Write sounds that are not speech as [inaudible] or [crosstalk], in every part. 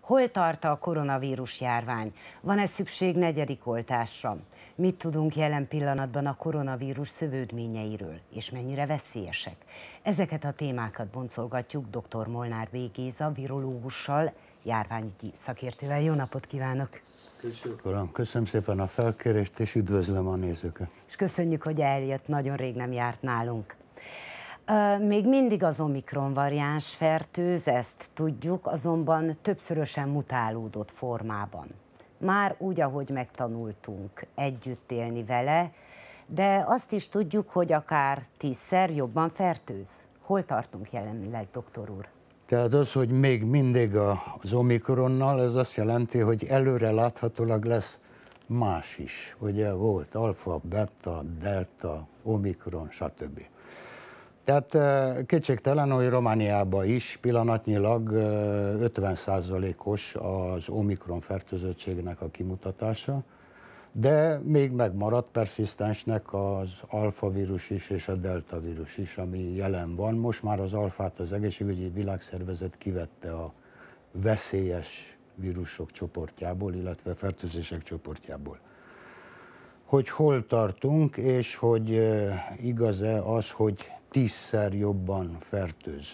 Hol tart a koronavírus járvány? Van-e szükség negyedik oltásra? Mit tudunk jelen pillanatban a koronavírus szövődményeiről, és mennyire veszélyesek? Ezeket a témákat boncolgatjuk dr. Molnár B. Géza, virológussal, járványügyi szakértővel. Jó napot kívánok! Köszönöm, köszönöm szépen a felkérést, és üdvözlöm a nézőket. És köszönjük, hogy eljött, nagyon rég nem járt nálunk. Még mindig az omikron variáns fertőz, ezt tudjuk, azonban többszörösen mutálódott formában. Már úgy, ahogy megtanultunk együtt élni vele, de azt is tudjuk, hogy akár tízszer jobban fertőz. Hol tartunk jelenleg, doktor úr? Tehát az, hogy még mindig az omikronnal, ez azt jelenti, hogy előre láthatólag lesz más is. Ugye volt alfa, beta, delta, omikron, stb. Tehát kétségtelen, hogy Romániában is pillanatnyilag 50%-os az omikron fertőzöttségnek a kimutatása, de még megmaradt persisztensnek az alfa vírus is és a delta vírus is, ami jelen van. Most már az alfát az egészségügyi világszervezet kivette a veszélyes vírusok csoportjából, illetve fertőzések csoportjából. Hogy hol tartunk, és hogy igaz-e az, hogy tízszer jobban fertőz.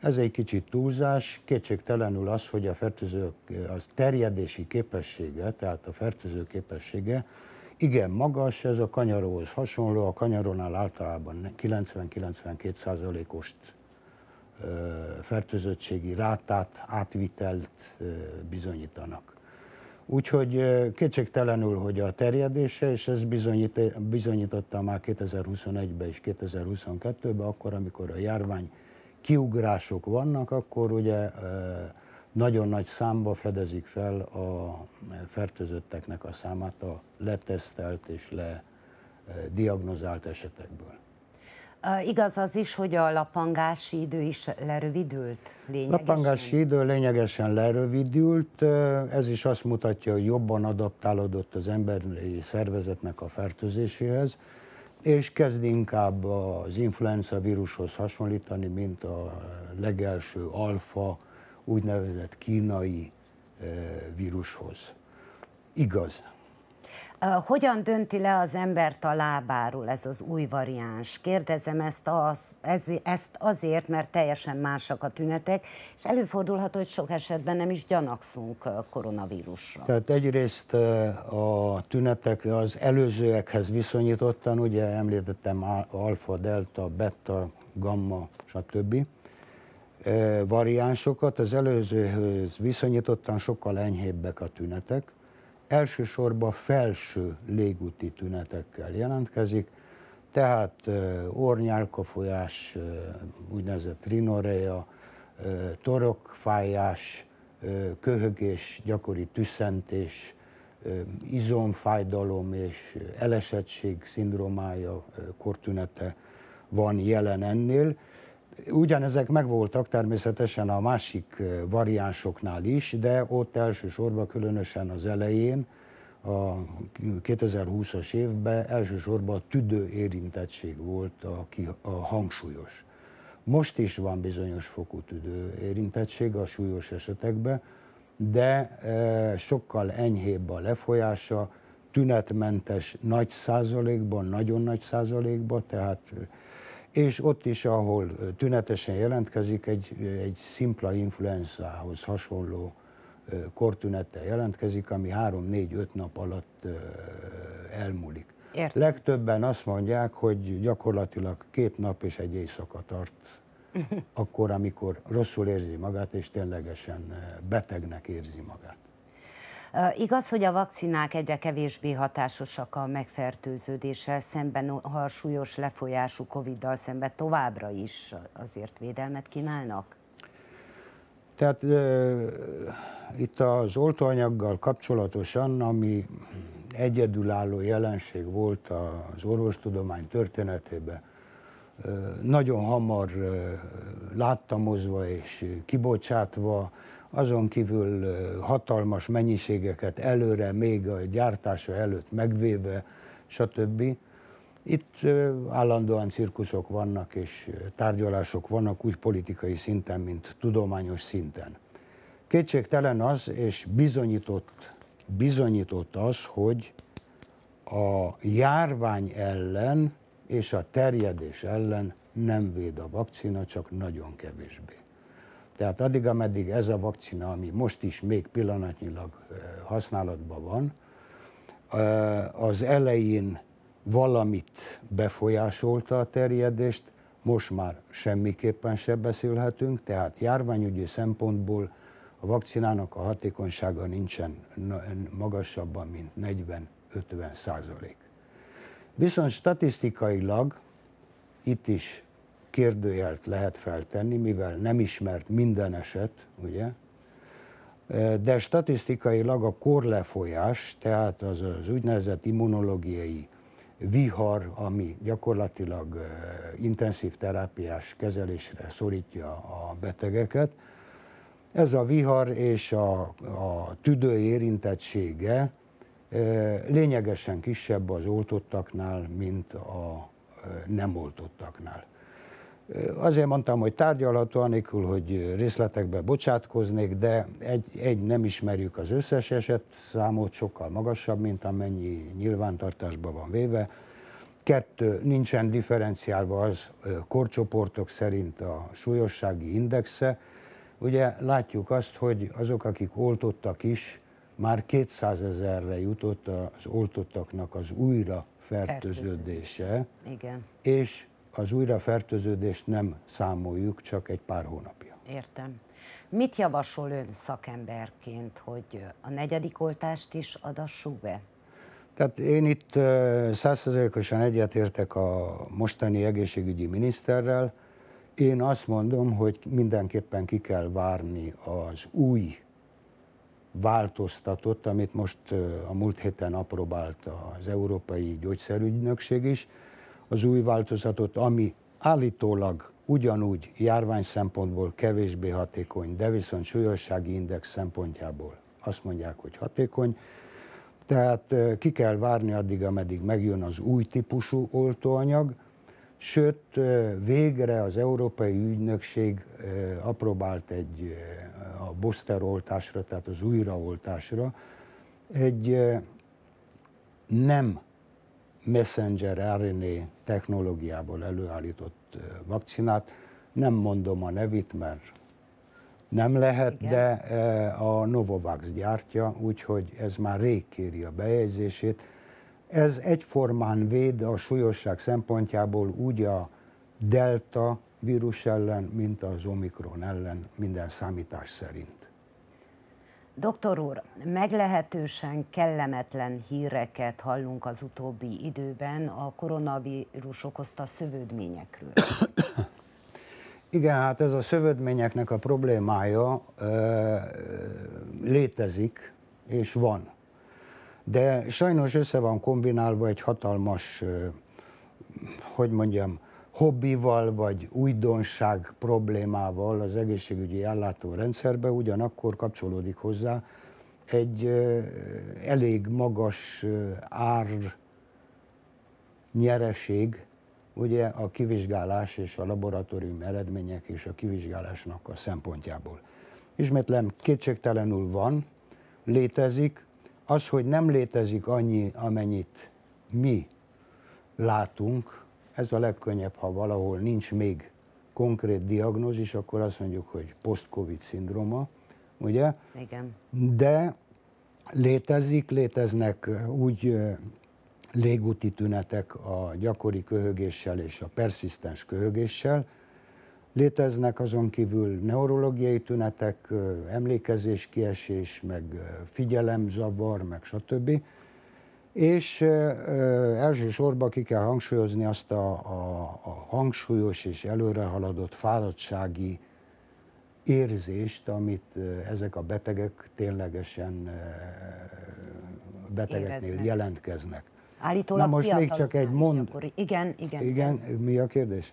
Ez egy kicsit túlzás, kétségtelenül az, hogy a fertőző az terjedési képessége, tehát a fertőző képessége igen magas, ez a kanyaróhoz hasonló, a kanyarónál általában 90-92 százalékost fertőzöttségi rátát átvitelt bizonyítanak. Úgyhogy kétségtelenül, hogy a terjedése, és ez bizonyít, bizonyította már 2021-ben és 2022-ben, akkor, amikor a járvány kiugrások vannak, akkor ugye nagyon nagy számba fedezik fel a fertőzötteknek a számát a letesztelt és lediagnozált esetekből. Igaz az is, hogy a lapangási idő is lerövidült lényegesen? Lapangási idő lényegesen lerövidült, ez is azt mutatja, hogy jobban adaptálódott az emberi szervezetnek a fertőzéséhez, és kezd inkább az influenza vírushoz hasonlítani, mint a legelső alfa, úgynevezett kínai vírushoz. Igaz, hogyan dönti le az embert a lábáról ez az új variáns? Kérdezem ezt, az, ez, ezt azért, mert teljesen másak a tünetek, és előfordulhat, hogy sok esetben nem is gyanakszunk koronavírusra. Tehát egyrészt a tünetek az előzőekhez viszonyítottan, ugye említettem alfa, delta, beta, gamma, stb variánsokat, az előzőhöz viszonyítottan sokkal enyhébbek a tünetek, elsősorban felső légúti tünetekkel jelentkezik, tehát ornyálkafolyás, úgynevezett rinorea, torokfájás, köhögés, gyakori tüszentés, izomfájdalom és elesettség szindromája kortünete van jelen ennél. Ugyanezek megvoltak természetesen a másik variánsoknál is, de ott elsősorban, különösen az elején, a 2020-as évben elsősorban a tüdő érintettség volt a, ki, a hangsúlyos. Most is van bizonyos fokú tüdő érintettség a súlyos esetekben, de e, sokkal enyhébb a lefolyása, tünetmentes nagy százalékban, nagyon nagy százalékban, tehát és ott is, ahol tünetesen jelentkezik, egy, egy szimpla influenzához hasonló kortünettel jelentkezik, ami 3-4-5 nap alatt elmúlik. Értem. Legtöbben azt mondják, hogy gyakorlatilag két nap és egy éjszaka tart, mhm. akkor, amikor rosszul érzi magát, és ténylegesen betegnek érzi magát. Igaz, hogy a vakcinák egyre kevésbé hatásosak a megfertőződéssel szemben, ha a súlyos lefolyású Covid-dal szemben továbbra is azért védelmet kínálnak? Tehát e, itt az oltóanyaggal kapcsolatosan, ami egyedülálló jelenség volt az orvostudomány történetében, e, nagyon hamar e, láttamozva és kibocsátva, azon kívül hatalmas mennyiségeket előre, még a gyártása előtt megvéve, stb. Itt állandóan cirkuszok vannak és tárgyalások vannak úgy politikai szinten, mint tudományos szinten. Kétségtelen az, és bizonyított, bizonyított az, hogy a járvány ellen és a terjedés ellen nem véd a vakcina, csak nagyon kevésbé. Tehát addig, ameddig ez a vakcina, ami most is még pillanatnyilag használatban van, az elején valamit befolyásolta a terjedést, most már semmiképpen se beszélhetünk, tehát járványügyi szempontból a vakcinának a hatékonysága nincsen magasabban, mint 40-50 százalék. Viszont statisztikailag itt is kérdőjelt lehet feltenni, mivel nem ismert minden eset, ugye? E, de statisztikailag a korlefolyás, tehát az, az úgynevezett immunológiai vihar, ami gyakorlatilag e, intenzív terápiás kezelésre szorítja a betegeket, ez a vihar és a, a tüdő érintettsége e, lényegesen kisebb az oltottaknál, mint a nem oltottaknál. Azért mondtam, hogy tárgyalható, anélkül, hogy részletekbe bocsátkoznék, de egy, egy nem ismerjük az összes eset számot, sokkal magasabb, mint amennyi nyilvántartásban van véve. Kettő, nincsen differenciálva az korcsoportok szerint a súlyossági indexe. Ugye látjuk azt, hogy azok, akik oltottak is, már 200 ezerre jutott az oltottaknak az újra fertőződése. Igen. És az újrafertőződést nem számoljuk, csak egy pár hónapja. Értem. Mit javasol ön szakemberként, hogy a negyedik oltást is adassuk be? Tehát én itt százszerzelékosan egyetértek a mostani egészségügyi miniszterrel. Én azt mondom, hogy mindenképpen ki kell várni az új változtatott, amit most a múlt héten apróbált az Európai Gyógyszerügynökség is, az új változatot, ami állítólag ugyanúgy járvány szempontból kevésbé hatékony, de viszont súlyossági index szempontjából azt mondják, hogy hatékony. Tehát ki kell várni addig, ameddig megjön az új típusú oltóanyag, sőt, végre az Európai Ügynökség apróbált egy a booster oltásra, tehát az újraoltásra, egy nem messenger RNA technológiából előállított vakcinát. Nem mondom a nevét, mert nem lehet, Igen. de a Novovax gyártja, úgyhogy ez már rég kéri a bejegyzését. Ez egyformán véd a súlyosság szempontjából úgy a delta vírus ellen, mint az omikron ellen minden számítás szerint. Doktor úr, meglehetősen kellemetlen híreket hallunk az utóbbi időben a koronavírus okozta szövődményekről. [coughs] Igen, hát ez a szövődményeknek a problémája ö, létezik és van. De sajnos össze van kombinálva egy hatalmas, ö, hogy mondjam, hobbival vagy újdonság problémával az egészségügyi ellátórendszerbe, ugyanakkor kapcsolódik hozzá egy elég magas ár nyereség, ugye a kivizsgálás és a laboratórium eredmények és a kivizsgálásnak a szempontjából. Ismétlem, kétségtelenül van, létezik, az, hogy nem létezik annyi, amennyit mi látunk, ez a legkönnyebb, ha valahol nincs még konkrét diagnózis, akkor azt mondjuk, hogy post-covid szindróma, ugye? Igen. De létezik, léteznek úgy légúti tünetek a gyakori köhögéssel és a persisztens köhögéssel, Léteznek azon kívül neurológiai tünetek, emlékezéskiesés, meg figyelemzavar, meg stb és elsősorban ki kell hangsúlyozni azt a, a, a hangsúlyos és előrehaladott fáradtsági érzést, amit ezek a betegek ténylegesen betegeknél Éreznek. jelentkeznek. Állítólag Na most még csak egy mond... Igen, igen. Igen, mi a kérdés?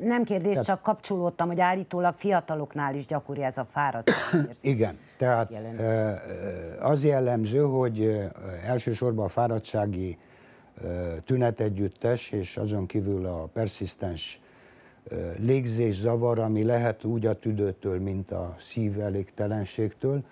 Nem kérdés, tehát, csak kapcsolódtam, hogy állítólag fiataloknál is gyakori ez a fáradtság. Igen, tehát jellemző. az jellemző, hogy elsősorban a fáradtsági tünetegyüttes, és azon kívül a persisztens légzés zavar, ami lehet úgy a tüdőtől, mint a szív elégtelenségtől,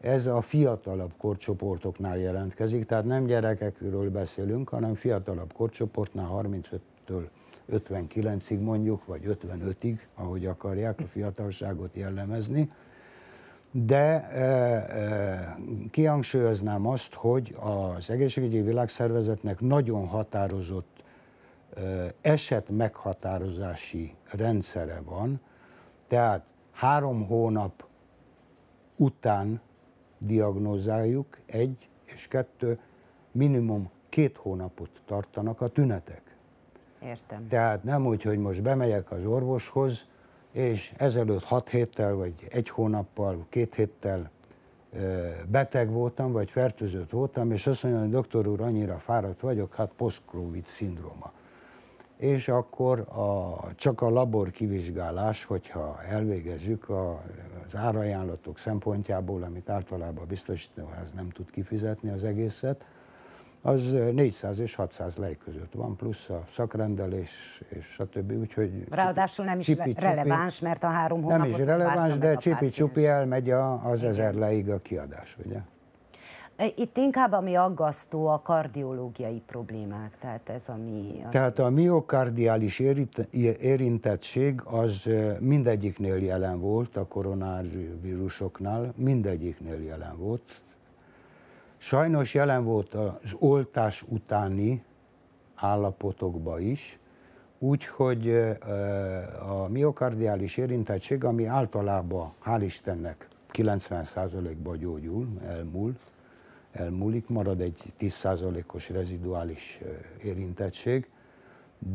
ez a fiatalabb korcsoportoknál jelentkezik, tehát nem gyerekekről beszélünk, hanem fiatalabb korcsoportnál 35-től 59-ig mondjuk, vagy 55-ig, ahogy akarják a fiatalságot jellemezni. De e, e, kihangsúlyoznám azt, hogy az Egészségügyi Világszervezetnek nagyon határozott e, eset meghatározási rendszere van, tehát három hónap után diagnózáljuk, egy és kettő, minimum két hónapot tartanak a tünetek. Értem. Tehát nem úgy, hogy most bemegyek az orvoshoz, és ezelőtt hat héttel, vagy egy hónappal, két héttel beteg voltam, vagy fertőzött voltam, és azt mondja, hogy doktor úr, annyira fáradt vagyok, hát post-covid szindróma. És akkor a, csak a labor kivizsgálás, hogyha elvégezzük a, az árajánlatok szempontjából, amit általában biztosító, az nem tud kifizetni az egészet, az 400 és 600 lej között van, plusz a szakrendelés és stb. Úgyhogy Ráadásul nem is csipi, releváns, mert a három hónapot... Nem is releváns, de csipi-csupi elmegy az ezer leig a kiadás, ugye? Itt inkább ami aggasztó a kardiológiai problémák, tehát ez ami... Tehát a miokardiális érintettség az mindegyiknél jelen volt, a koronavírusoknál mindegyiknél jelen volt, Sajnos jelen volt az oltás utáni állapotokba is, úgyhogy a miokardiális érintettség, ami általában, hál' Istennek, 90 ba gyógyul, elmúl, elmúlik, marad egy 10%-os reziduális érintettség,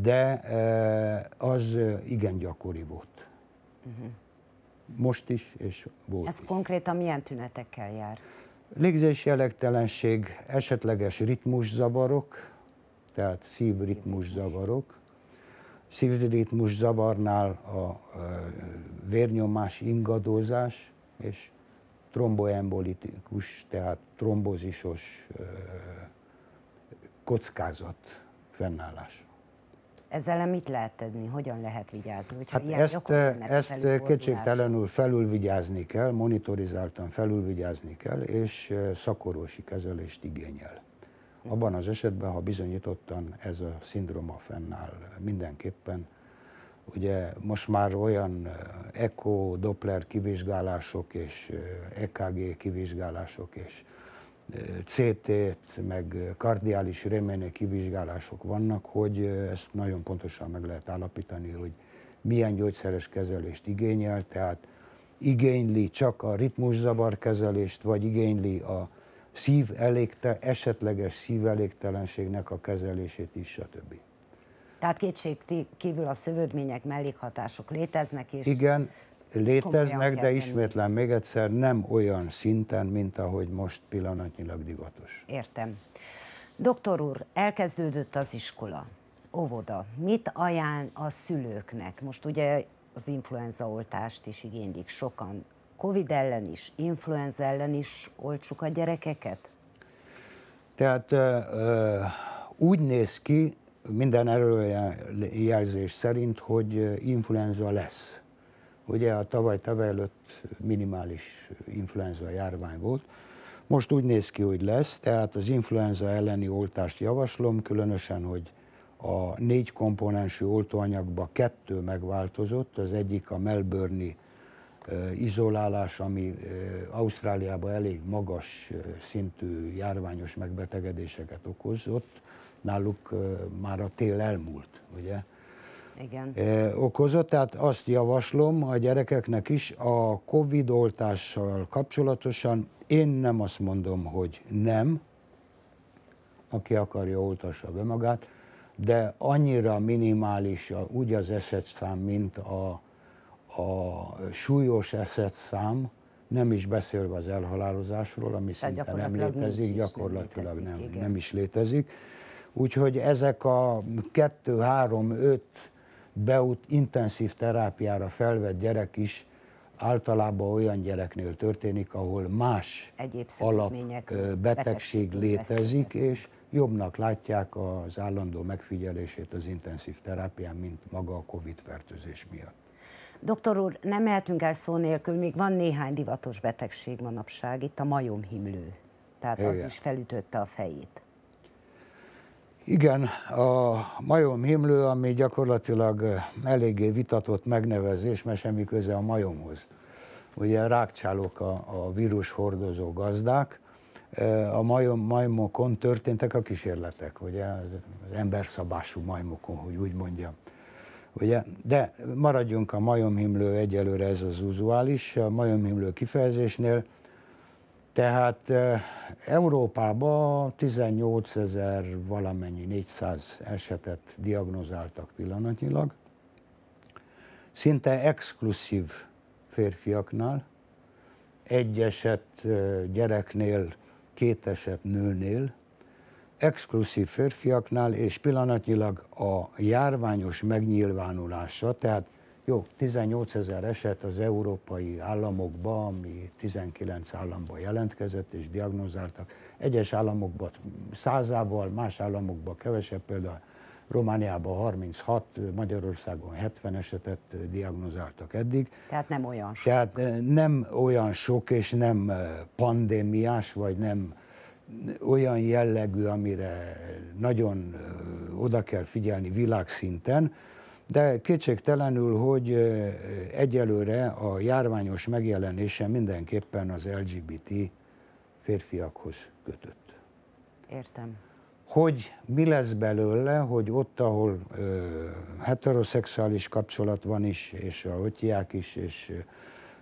de az igen gyakori volt. Mhm. Most is, és volt Ez is. konkrétan milyen tünetekkel jár? Légzési elektelenség, esetleges ritmuszavarok, tehát szívritmuszavarok. Szívritmuszavarnál a vérnyomás ingadozás és tromboembolitikus, tehát trombozisos kockázat fennállás. Ezzel mit lehet tenni? Hogyan lehet vigyázni? Hogyha hát ezt, ezt kétségtelenül felülvigyázni kell, monitorizáltan felülvigyázni kell, és szakorvosi kezelést igényel. Abban az esetben, ha bizonyítottan ez a szindróma fennáll, mindenképpen ugye most már olyan ECO, Doppler kivizsgálások és EKG kivizsgálások és CT-t, meg kardiális remének kivizsgálások vannak, hogy ezt nagyon pontosan meg lehet állapítani, hogy milyen gyógyszeres kezelést igényel, tehát igényli csak a ritmuszavar kezelést, vagy igényli a szív elégte, esetleges elégtelenségnek a kezelését is, stb. Tehát kétség kívül a szövődmények, mellékhatások léteznek, és Igen, léteznek, de ismétlen még egyszer nem olyan szinten, mint ahogy most pillanatnyilag divatos. Értem. Doktor úr, elkezdődött az iskola, óvoda. Mit ajánl a szülőknek? Most ugye az influenzaoltást is igénylik sokan. Covid ellen is, influenza ellen is oltsuk a gyerekeket? Tehát úgy néz ki, minden erőjelzés szerint, hogy influenza lesz Ugye a tavaly-tavaly előtt minimális influenza járvány volt. Most úgy néz ki, hogy lesz, tehát az influenza elleni oltást javaslom, különösen, hogy a négy komponensű oltóanyagba kettő megváltozott, az egyik a melbourne izolálás, ami Ausztráliában elég magas szintű járványos megbetegedéseket okozott, náluk már a tél elmúlt, ugye? Igen. E, okozott. Tehát azt javaslom a gyerekeknek is a COVID oltással kapcsolatosan, én nem azt mondom, hogy nem, aki akarja, oltassa be magát, de annyira minimális a, úgy az esetszám, mint a, a súlyos esetszám, nem is beszélve az elhalálozásról, ami Tehát szinte nem létezik, gyakorlatilag nem, létezik, nem, nem is létezik. Úgyhogy ezek a kettő, három, öt beut intenzív terápiára felvett gyerek is általában olyan gyereknél történik, ahol más Egyéb alap betegség, betegség létezik, és jobbnak látják az állandó megfigyelését az intenzív terápián, mint maga a COVID-fertőzés miatt. Doktor úr, nem mehetünk el szó nélkül, még van néhány divatos betegség manapság, itt a majomhimlő, tehát Igen. az is felütötte a fejét. Igen, a majom himlő, ami gyakorlatilag eléggé vitatott megnevezés, mert semmi köze a majomhoz. Ugye rákcsálók a, a vírus hordozó gazdák, e, a majom, majmokon történtek a kísérletek, ugye az emberszabású majmokon, hogy úgy mondjam. Ugye? De maradjunk a majomhimlő egyelőre ez az uzuális, a majomhimlő kifejezésnél, tehát Európában 18 ezer valamennyi 400 esetet diagnozáltak pillanatnyilag, szinte exkluzív férfiaknál, egy eset gyereknél, két eset nőnél, exkluzív férfiaknál, és pillanatnyilag a járványos megnyilvánulása, tehát jó, 18 ezer eset az európai államokba, ami 19 államban jelentkezett és diagnozáltak. Egyes államokban százával, más államokban kevesebb, például Romániában 36, Magyarországon 70 esetet diagnozáltak eddig. Tehát nem olyan sok. Tehát eh, nem olyan sok, és nem eh, pandémiás, vagy nem eh, olyan jellegű, amire nagyon oda kell figyelni világszinten de kétségtelenül, hogy egyelőre a járványos megjelenése mindenképpen az LGBT férfiakhoz kötött. Értem. Hogy mi lesz belőle, hogy ott, ahol ö, heteroszexuális kapcsolat van is, és a otyák is, és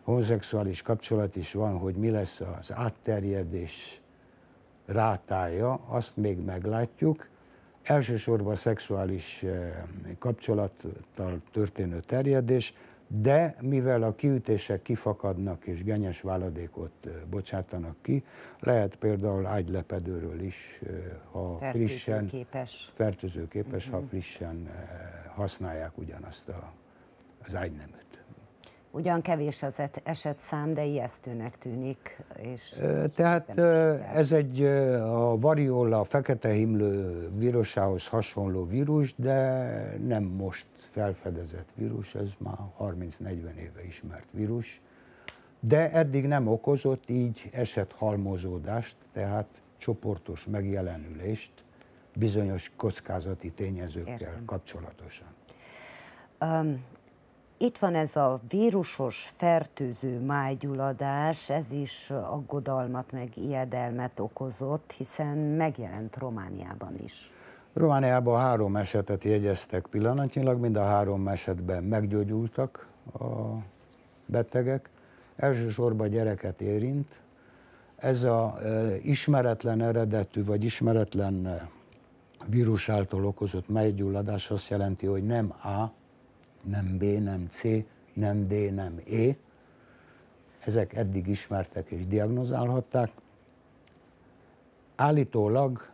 homoszexuális kapcsolat is van, hogy mi lesz az átterjedés rátája, azt még meglátjuk, elsősorban szexuális eh, kapcsolattal történő terjedés, de mivel a kiütések kifakadnak és genyes váladékot eh, bocsátanak ki, lehet például ágylepedőről is, eh, ha frissen, fertőzőképes, uh ha mhm. frissen használják ugyanazt a, az ágyneműt. Ugyan kevés az eset szám, de ijesztőnek tűnik. És Tehát ez egy a variola, a fekete himlő vírusához hasonló vírus, de nem most felfedezett vírus, ez már 30-40 éve ismert vírus, de eddig nem okozott így eset halmozódást, tehát csoportos megjelenülést bizonyos kockázati tényezőkkel Értem. kapcsolatosan. Um, itt van ez a vírusos fertőző májgyuladás, ez is aggodalmat meg ijedelmet okozott, hiszen megjelent Romániában is. Romániában három esetet jegyeztek pillanatnyilag, mind a három esetben meggyógyultak a betegek. Elsősorban gyereket érint. Ez a e, ismeretlen eredetű vagy ismeretlen e, vírus által okozott melygyulladás azt jelenti, hogy nem A, nem B, nem C, nem D, nem E. Ezek eddig ismertek és diagnozálhatták. Állítólag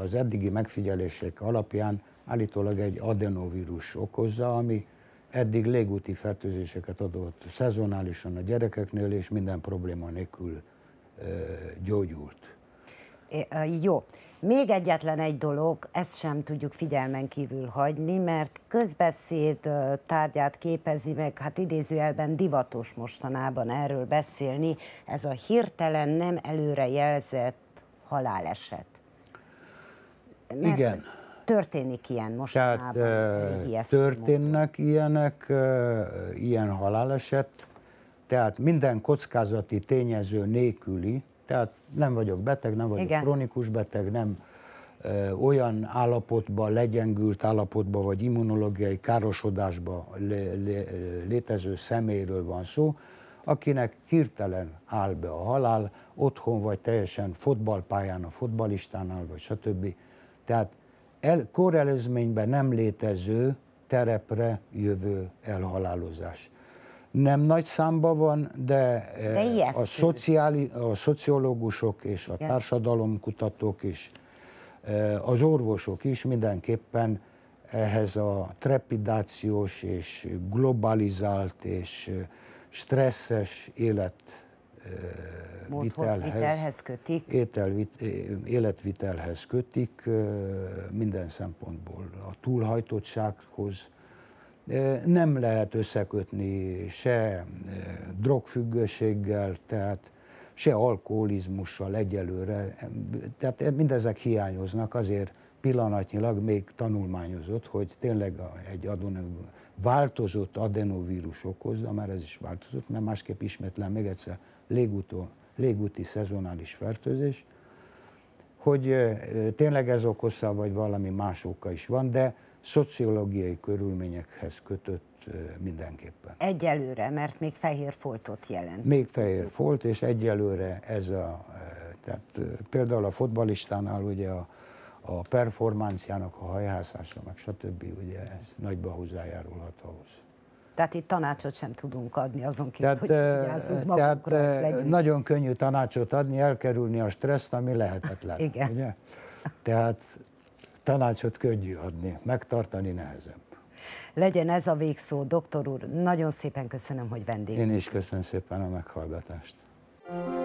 az eddigi megfigyelések alapján állítólag egy adenovírus okozza, ami eddig légúti fertőzéseket adott szezonálisan a gyerekeknél, és minden probléma nélkül gyógyult. É, jó. Még egyetlen egy dolog, ezt sem tudjuk figyelmen kívül hagyni, mert közbeszéd tárgyát képezi meg, hát idézőjelben divatos mostanában erről beszélni, ez a hirtelen nem előre jelzett haláleset. Mert Igen. Történik ilyen mostanában. Tehát, történnek módon. ilyenek, ilyen haláleset, tehát minden kockázati tényező nélküli, tehát nem vagyok beteg, nem vagyok Igen. kronikus beteg, nem ö, olyan állapotban, legyengült állapotban, vagy immunológiai károsodásba lé, lé, létező személyről van szó, akinek hirtelen áll be a halál, otthon vagy teljesen fotballpályán, a fotbalistánál, vagy stb. Tehát el, korelőzményben nem létező terepre jövő elhalálozás nem nagy számban van, de, eh, de a, szociáli, a szociológusok és a társadalomkutatók is, eh, az orvosok is mindenképpen ehhez a trepidációs és globalizált és stresszes életvitelhez kötik. Ételvit, eh, életvitelhez kötik minden szempontból. A túlhajtottsághoz, nem lehet összekötni se drogfüggőséggel, tehát se alkoholizmussal egyelőre. Tehát mindezek hiányoznak, azért pillanatnyilag még tanulmányozott, hogy tényleg egy adenovírus, változott adenovírus okozza, már ez is változott, mert másképp ismétlen még egyszer légutó, légúti szezonális fertőzés, hogy tényleg ez okozza, vagy valami más oka is van, de szociológiai körülményekhez kötött mindenképpen. Egyelőre, mert még fehér foltot jelent. Még fehér folt, és egyelőre ez a, tehát például a fotbalistánál ugye a, a performanciának, a hajhászása, meg stb. ugye ez nagyba hozzájárulhat ahhoz. Tehát itt tanácsot sem tudunk adni azon kívül, hogy vigyázzunk magunkra, tehát, Nagyon könnyű tanácsot adni, elkerülni a stresszt, ami lehetetlen. Igen. Ugye? Tehát Tanácsot könnyű adni, megtartani nehezebb. Legyen ez a végszó, doktor úr. Nagyon szépen köszönöm, hogy vendég. Én is köszönöm szépen a meghallgatást. thank you